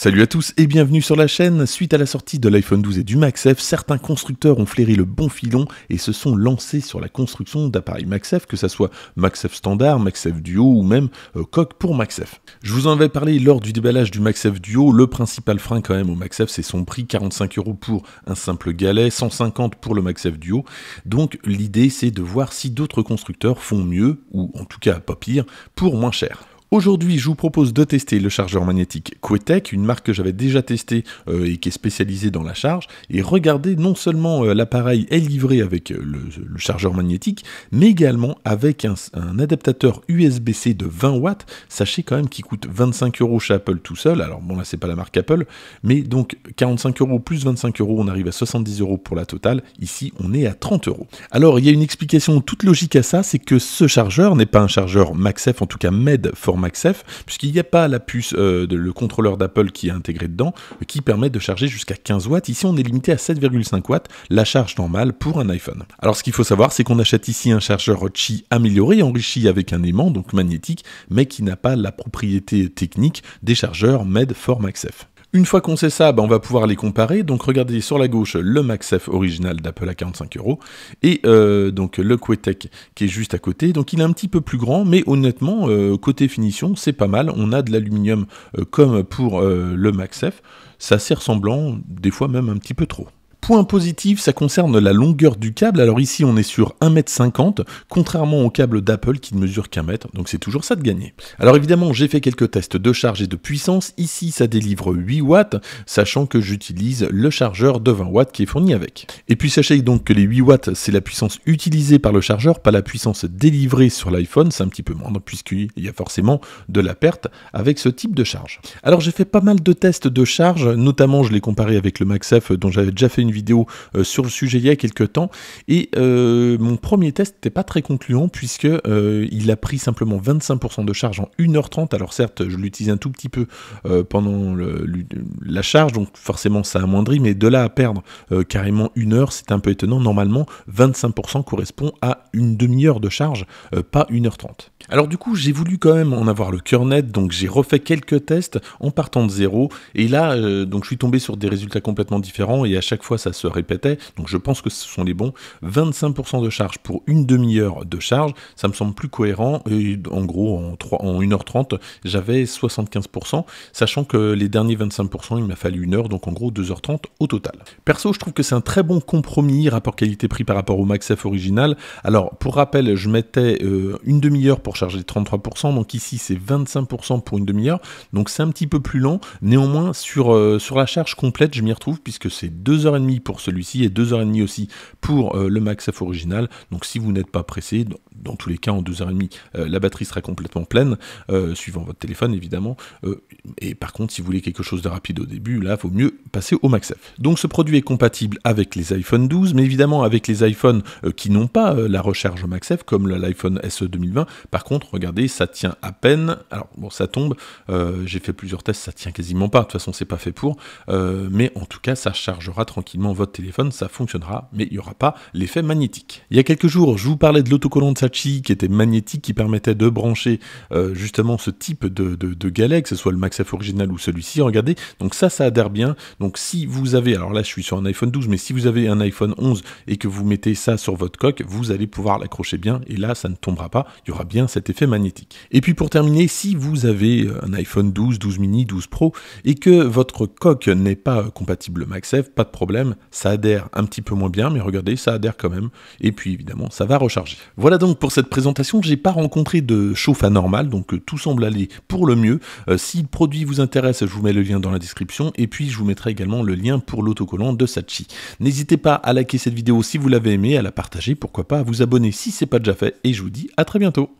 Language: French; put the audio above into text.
Salut à tous et bienvenue sur la chaîne. Suite à la sortie de l'iPhone 12 et du MaxF, certains constructeurs ont flairé le bon filon et se sont lancés sur la construction d'appareils MaxF, que ce soit MaxF standard, MaxF Duo ou même Coq euh, coque pour MaxF. Je vous en avais parlé lors du déballage du MaxF Duo. Le principal frein quand même au MaxF, c'est son prix 45 euros pour un simple galet, 150 pour le MaxF Duo. Donc l'idée, c'est de voir si d'autres constructeurs font mieux ou en tout cas pas pire pour moins cher. Aujourd'hui, je vous propose de tester le chargeur magnétique Quetec, une marque que j'avais déjà testée euh, et qui est spécialisée dans la charge. Et regardez, non seulement euh, l'appareil est livré avec euh, le, chargeur magnétique, mais également avec un, adaptateur USB-C de 20 watts. Sachez quand même qu'il coûte 25 euros chez Apple tout seul. Alors bon, là, c'est pas la marque Apple, mais donc 45 euros plus 25 euros, on arrive à 70 euros pour la totale. Ici, on est à 30 euros. Alors, il y a une explication toute logique à ça, c'est que ce chargeur n'est pas un chargeur MaxF, en tout cas MED format MaxF puisqu'il n'y a pas la puce, euh, de, le contrôleur d'Apple qui est intégré dedans, qui permet de charger jusqu'à 15 watts. Ici, on est limité à 7,5 watts, la charge normale pour un iPhone. Alors, ce qu'il faut savoir, c'est qu'on achète ici un chargeur Qi amélioré, enrichi avec un aimant, donc magnétique, mais qui n'a pas la propriété technique des chargeurs made for MaxF une fois qu'on sait ça, bah, on va pouvoir les comparer. Donc regardez sur la gauche le MAXF original d'Apple à 45 euros et euh, donc le Quetec qui est juste à côté. Donc il est un petit peu plus grand, mais honnêtement euh, côté finition c'est pas mal. On a de l'aluminium euh, comme pour le maxf ça s'est ressemblant, des fois même un petit peu trop. Point positif, ça concerne la longueur du câble. Alors ici, on est sur 1m50, contrairement au câble d'Apple qui ne mesure qu'un mètre, donc c'est toujours ça de gagner. Alors évidemment, j'ai fait quelques tests de charge et de puissance. Ici, ça délivre 8 watts, sachant que j'utilise le chargeur de 20 watts qui est fourni avec. Et puis sachez donc que les 8 watts, c'est la puissance utilisée par le chargeur, pas la puissance délivrée sur l'iPhone, c'est un petit peu moindre, puisqu'il y a forcément de la perte avec ce type de charge. Alors j'ai fait pas mal de tests de charge, notamment je l'ai comparé avec le MaxF dont j'avais déjà fait une vidéo euh, sur le sujet il y a quelques temps. Et euh, mon premier test n'était pas très concluant puisque euh, il a pris simplement 25% de charge en 1h30. Alors certes, je l'utilise un tout petit peu pendant la charge, donc forcément ça a amoindrit, mais de là à perdre carrément une heure, c'est un peu étonnant. Normalement, 25% correspond à une demi-heure de charge, pas 1h30. Alors du coup, j'ai voulu quand même en avoir le cœur net, donc j'ai refait quelques tests en partant de zéro. Et là, donc je suis tombé sur des résultats complètement différents et à chaque fois ça se répétait, donc je pense que ce sont les bons. 25% de charge pour une demi-heure de charge, ça me semble plus cohérent, et en gros en, 3, en 1h30 j'avais 75%, sachant que les derniers 25% il m'a fallu une heure, donc en gros 2h30 au total. Perso je trouve que c'est un très bon compromis rapport qualité-prix par rapport au MaxF original. Alors pour rappel je mettais euh, une demi-heure pour charger 33%, donc ici c'est 25% pour une demi-heure, donc c'est un petit peu plus lent, néanmoins sur, euh, sur la charge complète je m'y retrouve puisque c'est 2h30 pour celui-ci et 2 et 30 aussi pour euh, le maxf original. Donc si vous n'êtes pas pressé, dans tous les cas, en 2h30, euh, la batterie sera complètement pleine, euh, suivant votre téléphone évidemment. Euh, et par contre, si vous voulez quelque chose de rapide au début, là, il vaut mieux passer au MaxF. Donc ce produit est compatible avec les iPhone 12, mais évidemment avec les iPhone qui n'ont pas la recharge MaxF, comme l'iPhone SE 2020. Par contre, regardez, ça tient à peine. Alors bon, ça tombe. J'ai fait plusieurs tests, ça tient quasiment pas. De toute façon, c'est pas fait pour. mais en tout cas, ça chargera tranquillement votre téléphone, ça fonctionnera, mais il n'y aura pas l'effet magnétique. Il y a quelques jours, je vous parlais de l'autocollant de qui était magnétique, qui permettait de brancher euh, justement ce type de, de, que ce soit le MaxF original ou celui-ci. Regardez, donc ça, ça adhère bien. Donc si vous avez, alors là je suis sur un iPhone 12, mais si vous avez un iPhone 11 et que vous mettez ça sur votre coque, vous allez pouvoir l'accrocher bien et là ça ne tombera pas, il y aura bien cet effet magnétique. Et puis pour terminer, si vous avez euh, un iPhone 12, 12 mini, 12 Pro et que votre coque n'est pas euh, compatible MaxF, pas de problème, ça adhère un petit peu moins bien, mais regardez, ça adhère quand même. Et puis évidemment, ça va recharger. Voilà donc pour cette présentation. J'ai pas rencontré de chauffe anormal, donc euh, tout semble aller pour le mieux. Euh, si le produit vous intéresse, je vous mets le lien dans la description et puis je vous mettrai également le lien pour l'autocollant de Sachi. N'hésitez pas à liker cette vidéo si vous l'avez aimée, à la partager, pourquoi pas à vous abonner si c'est pas déjà fait et je vous dis à très bientôt.